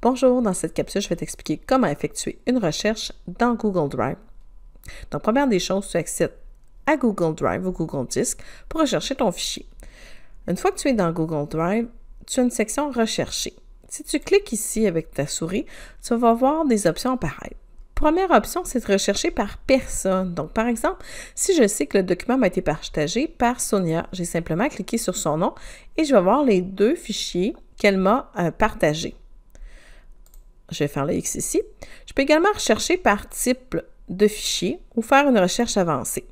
Bonjour, dans cette capsule, je vais t'expliquer comment effectuer une recherche dans Google Drive. Donc, première des choses, tu accèdes à Google Drive ou Google Disk pour rechercher ton fichier. Une fois que tu es dans Google Drive, tu as une section Rechercher. Si tu cliques ici avec ta souris, tu vas voir des options pareilles. Première option, c'est de rechercher par personne. Donc, par exemple, si je sais que le document m'a été partagé par Sonia, j'ai simplement cliqué sur son nom et je vais voir les deux fichiers qu'elle m'a partagé. Euh, partagés. Je vais faire le X ici. Je peux également rechercher par type de fichier ou faire une recherche avancée.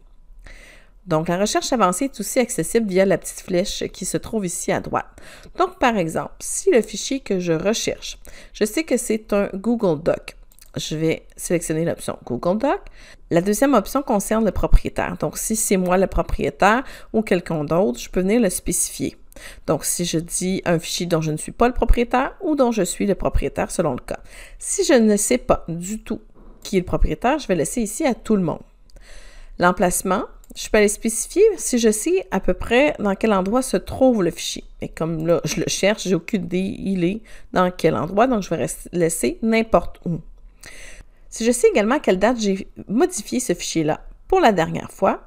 Donc, la recherche avancée est aussi accessible via la petite flèche qui se trouve ici à droite. Donc, par exemple, si le fichier que je recherche, je sais que c'est un Google Doc. Je vais sélectionner l'option Google Doc. La deuxième option concerne le propriétaire. Donc, si c'est moi le propriétaire ou quelqu'un d'autre, je peux venir le spécifier. Donc, si je dis un fichier dont je ne suis pas le propriétaire ou dont je suis le propriétaire selon le cas. Si je ne sais pas du tout qui est le propriétaire, je vais laisser ici à tout le monde. L'emplacement, je peux aller spécifier si je sais à peu près dans quel endroit se trouve le fichier. Mais comme là, je le cherche, j'ai aucune idée il est dans quel endroit, donc je vais laisser n'importe où. Si je sais également à quelle date j'ai modifié ce fichier-là pour la dernière fois,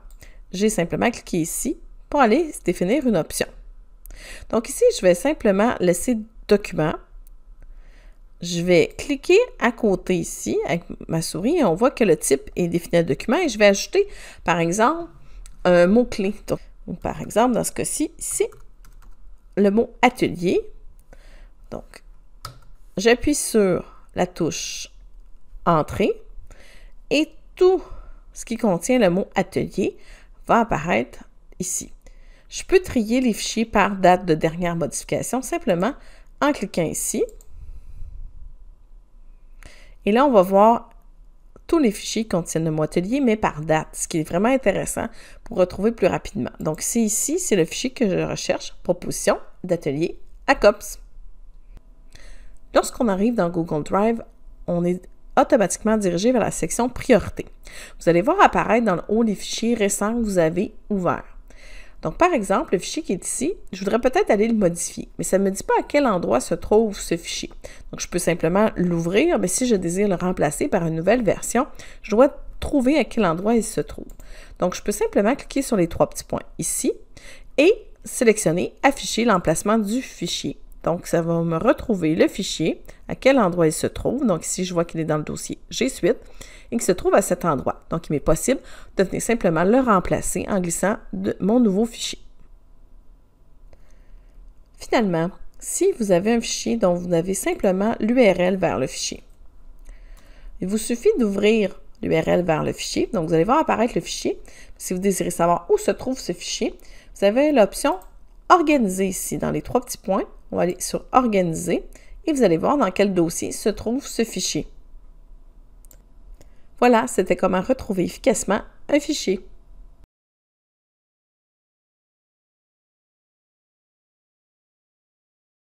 j'ai simplement cliqué ici pour aller définir une option. Donc ici, je vais simplement laisser document. Je vais cliquer à côté ici avec ma souris et on voit que le type est défini à document et je vais ajouter, par exemple, un mot-clé. par exemple, dans ce cas-ci, ici, le mot atelier. Donc, j'appuie sur la touche Entrée et tout ce qui contient le mot atelier va apparaître ici. Je peux trier les fichiers par date de dernière modification simplement en cliquant ici. Et là, on va voir tous les fichiers qui contiennent le mot atelier, mais par date, ce qui est vraiment intéressant pour retrouver plus rapidement. Donc, c'est ici, c'est le fichier que je recherche, proposition d'atelier à COPS. Lorsqu'on arrive dans Google Drive, on est automatiquement dirigé vers la section Priorité. Vous allez voir apparaître dans le haut les fichiers récents que vous avez ouverts. Donc, par exemple, le fichier qui est ici, je voudrais peut-être aller le modifier, mais ça ne me dit pas à quel endroit se trouve ce fichier. Donc, je peux simplement l'ouvrir, mais si je désire le remplacer par une nouvelle version, je dois trouver à quel endroit il se trouve. Donc, je peux simplement cliquer sur les trois petits points ici et sélectionner Afficher l'emplacement du fichier. Donc, ça va me retrouver le fichier à quel endroit il se trouve. Donc ici, je vois qu'il est dans le dossier g suite et qu'il se trouve à cet endroit. Donc il m'est possible de venir simplement le remplacer en glissant de mon nouveau fichier. Finalement, si vous avez un fichier dont vous avez simplement l'URL vers le fichier, il vous suffit d'ouvrir l'URL vers le fichier. Donc, vous allez voir apparaître le fichier. Si vous désirez savoir où se trouve ce fichier, vous avez l'option Organiser ici dans les trois petits points. On va aller sur Organiser et vous allez voir dans quel dossier se trouve ce fichier. Voilà, c'était comment retrouver efficacement un fichier.